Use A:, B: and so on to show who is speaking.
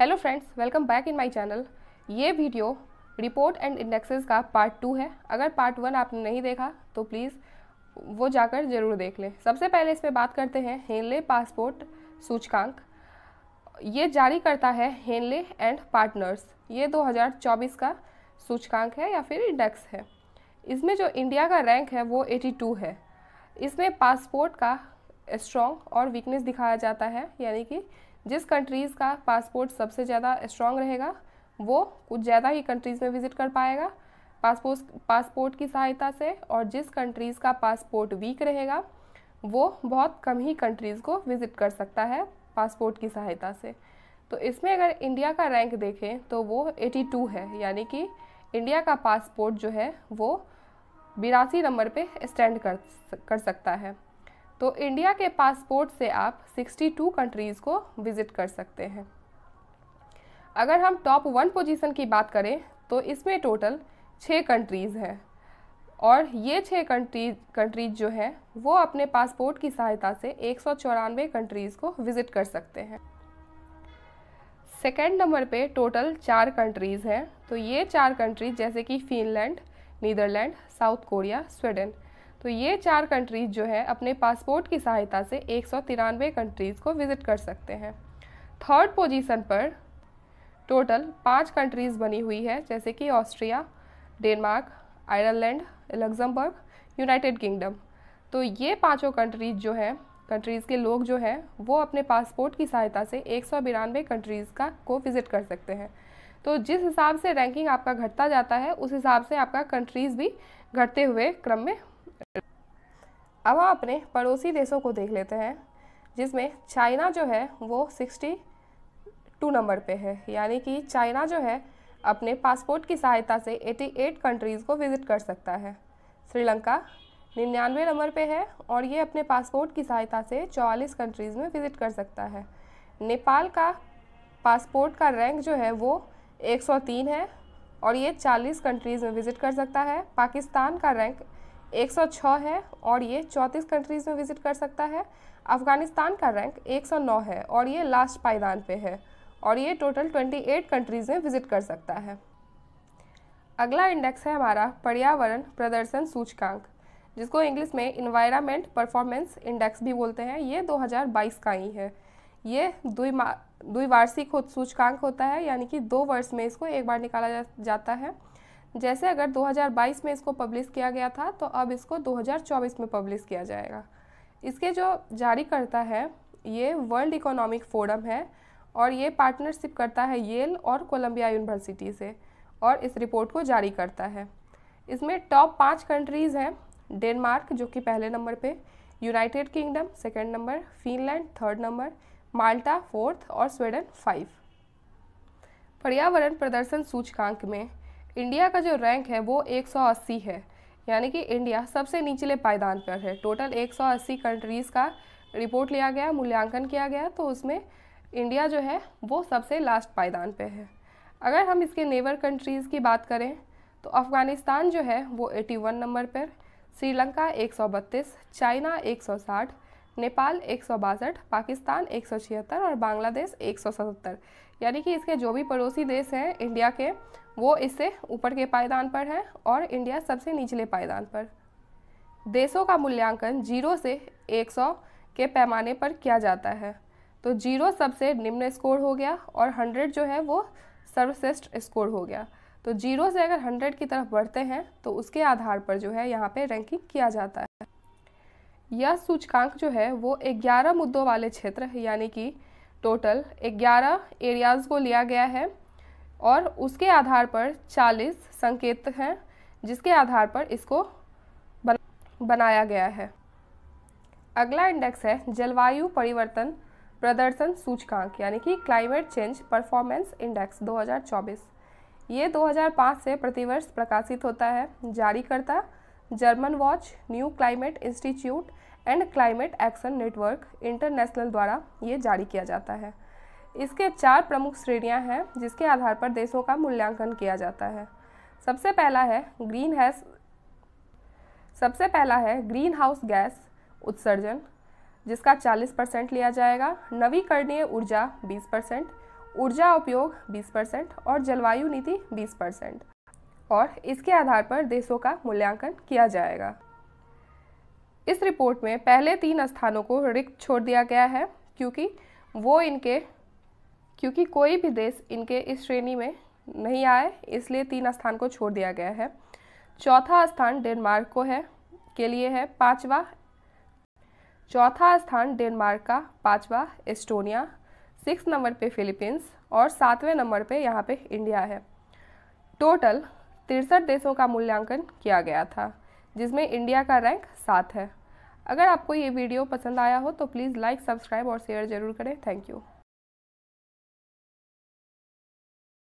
A: hello friends welcome back in my channel ये video report and indexes का part two है अगर part one आपने नहीं देखा तो प्लीज़ वो जाकर ज़रूर देख लें सबसे पहले इस पर बात करते हैं हेनले पासपोर्ट सूचकांक ये जारी करता है हेनले एंड पार्टनर्स ये 2024 का सूचकांक है या फिर इंडेक्स है इसमें जो इंडिया का रैंक है वो एटी है इसमें पासपोर्ट का स्ट्रॉन्ग और वीकनेस दिखाया जाता है यानी कि जिस कंट्रीज़ का पासपोर्ट सबसे ज़्यादा स्ट्रॉन्ग रहेगा वो कुछ ज़्यादा ही कंट्रीज़ में विज़िट कर पाएगा पासपोर्ट पासपोर्ट की सहायता से और जिस कंट्रीज़ का पासपोर्ट वीक रहेगा वो बहुत कम ही कंट्रीज़ को विज़िट कर सकता है पासपोर्ट की सहायता से तो इसमें अगर इंडिया का रैंक देखें तो वो 82 है यानी कि इंडिया का पासपोर्ट जो है वो बिरासी नंबर पे स्टैंड कर कर सकता है तो इंडिया के पासपोर्ट से आप 62 कंट्रीज़ को विज़िट कर सकते हैं अगर हम टॉप वन पोजीशन की बात करें तो इसमें टोटल छः कंट्रीज़ हैं और ये छः कंट्री कंट्रीज जो है वो अपने पासपोर्ट की सहायता से एक कंट्रीज़ को विज़िट कर सकते हैं सेकेंड नंबर पे टोटल चार कंट्रीज़ हैं तो ये चार कंट्रीज जैसे कि Finland Netherlands South Korea Sweden तो ये चार कंट्रीज़ जो है अपने पासपोर्ट की सहायता से एक कंट्रीज़ को विज़िट कर सकते हैं थर्ड पोजीशन पर टोटल पांच कंट्रीज़ बनी हुई है जैसे कि Austria Denmark Ireland Luxembourg United Kingdom तो ये पांचों कंट्रीज़ जो हैं कंट्रीज़ के लोग जो हैं वो अपने पासपोर्ट की सहायता से एक कंट्रीज़ का को विज़िट कर सकते हैं तो जिस हिसाब से रैंकिंग आपका घटता जाता है उस हिसाब से आपका कंट्रीज़ भी घटते हुए क्रम में अब हम अपने पड़ोसी देशों को देख लेते हैं जिसमें चाइना जो है वो सिक्सटी टू नंबर पे है यानी कि चाइना जो है अपने पासपोर्ट की सहायता से 88 कंट्रीज़ को विज़िट कर सकता है श्रीलंका निन्यानवे नंबर पे है और ये अपने पासपोर्ट की सहायता से 44 कंट्रीज़ में विज़िट कर सकता है नेपाल का पासपोर्ट का रैंक जो है वो 103 है और ये 40 कंट्रीज़ में विज़िट कर सकता है पाकिस्तान का रैंक 106 है और ये 34 कंट्रीज़ में विज़िट कर सकता है अफ़गानिस्तान का रैंक 109 है और ये लास्ट पायदान पे है और ये टोटल 28 कंट्रीज़ में विज़िट कर सकता है अगला इंडेक्स है हमारा पर्यावरण प्रदर्शन सूचकांक जिसको इंग्लिश में इन्वायरमेंट परफॉर्मेंस इंडेक्स भी बोलते हैं ये 2022 का ही है ये द्विमा द्विवार्षिक सूचकांक होता है यानी कि दो वर्ष में इसको एक बार निकाला जा, जाता है जैसे अगर 2022 में इसको पब्लिश किया गया था तो अब इसको 2024 में पब्लिश किया जाएगा इसके जो जारी करता है ये वर्ल्ड इकोनॉमिक फोरम है और ये पार्टनरशिप करता है येल और कोलंबिया यूनिवर्सिटी से और इस रिपोर्ट को जारी करता है इसमें टॉप पाँच कंट्रीज़ हैं डेनमार्क जो कि पहले नंबर पर United Kingdom second number Finland third number Malta fourth और स्वीडन फाइव पर्यावरण प्रदर्शन सूचकांक में इंडिया का जो रैंक है वो 180 है यानी कि इंडिया सबसे निचले पायदान पर है टोटल 180 कंट्रीज़ का रिपोर्ट लिया गया मूल्यांकन किया गया तो उसमें इंडिया जो है वो सबसे लास्ट पायदान पर है अगर हम इसके नेबर कंट्रीज़ की बात करें तो अफ़गानिस्तान जो है वो 81 नंबर पर श्रीलंका एक चाइना एक नेपाल एक पाकिस्तान एक और बांग्लादेश एक यानी कि इसके जो भी पड़ोसी देश हैं इंडिया के वो इससे ऊपर के पायदान पर है और इंडिया सबसे निचले पायदान पर देशों का मूल्यांकन जीरो से एक सौ के पैमाने पर किया जाता है तो जीरो सबसे निम्न स्कोर हो गया और हंड्रेड जो है वो सर्वश्रेष्ठ स्कोर हो गया तो जीरो से अगर हंड्रेड की तरफ बढ़ते हैं तो उसके आधार पर जो है यहाँ पे रैंकिंग किया जाता है यह सूचकांक जो है वो ग्यारह मुद्दों वाले क्षेत्र यानी कि टोटल ग्यारह एरियाज़ को लिया गया है और उसके आधार पर 40 संकेत हैं जिसके आधार पर इसको बनाया गया है अगला इंडेक्स है जलवायु परिवर्तन प्रदर्शन सूचकांक यानी कि क्लाइमेट चेंज परफॉर्मेंस इंडेक्स 2024 ये 2005 से प्रतिवर्ष प्रकाशित होता है जारीकर्ता German Watch New Climate Institute and Climate Action Network International द्वारा ये जारी किया जाता है इसके चार प्रमुख श्रेणियां हैं जिसके आधार पर देशों का मूल्यांकन किया जाता है सबसे पहला है ग्रीन हैस सबसे पहला है ग्रीन हाउस गैस उत्सर्जन जिसका 40 परसेंट लिया जाएगा नवीकरणीय ऊर्जा 20 परसेंट ऊर्जा उपयोग 20 परसेंट और जलवायु नीति 20 परसेंट और इसके आधार पर देशों का मूल्यांकन किया जाएगा इस रिपोर्ट में पहले तीन स्थानों को रिक्त छोड़ दिया गया है क्योंकि वो इनके क्योंकि कोई भी देश इनके इस श्रेणी में नहीं आए इसलिए तीन स्थान को छोड़ दिया गया है चौथा स्थान डेनमार्क को है के लिए है पांचवा चौथा स्थान डेनमार्क का पांचवा एस्टोनिया सिक्स नंबर पे फिलीपींस और सातवें नंबर पे यहाँ पे इंडिया है टोटल तिरसठ देशों का मूल्यांकन किया गया था जिसमें इंडिया का रैंक सात है अगर आपको ये वीडियो पसंद आया हो तो प्लीज़ लाइक सब्सक्राइब और शेयर ज़रूर करें थैंक यू